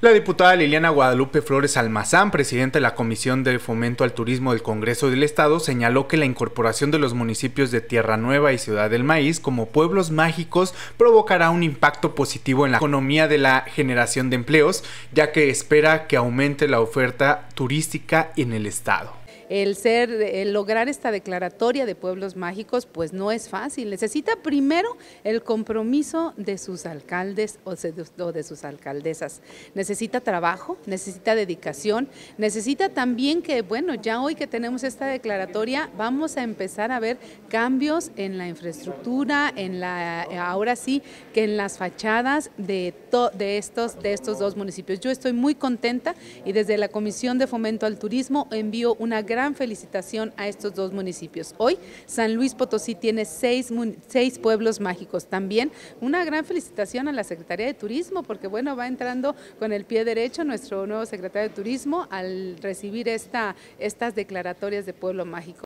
La diputada Liliana Guadalupe Flores Almazán, presidenta de la Comisión de Fomento al Turismo del Congreso del Estado, señaló que la incorporación de los municipios de Tierra Nueva y Ciudad del Maíz como pueblos mágicos provocará un impacto positivo en la economía de la generación de empleos, ya que espera que aumente la oferta turística en el Estado el ser, lograr esta declaratoria de pueblos mágicos, pues no es fácil. Necesita primero el compromiso de sus alcaldes o de sus alcaldesas. Necesita trabajo, necesita dedicación, necesita también que, bueno, ya hoy que tenemos esta declaratoria, vamos a empezar a ver cambios en la infraestructura, en la, ahora sí, que en las fachadas de, de, estos, de estos dos municipios. Yo estoy muy contenta y desde la Comisión de Fomento al Turismo envío una gran gran felicitación a estos dos municipios. Hoy San Luis Potosí tiene seis, pueblos mágicos. También una gran felicitación a la Secretaría de Turismo porque bueno, va entrando con el pie derecho nuestro nuevo secretario de Turismo al recibir esta, estas declaratorias de pueblo mágico.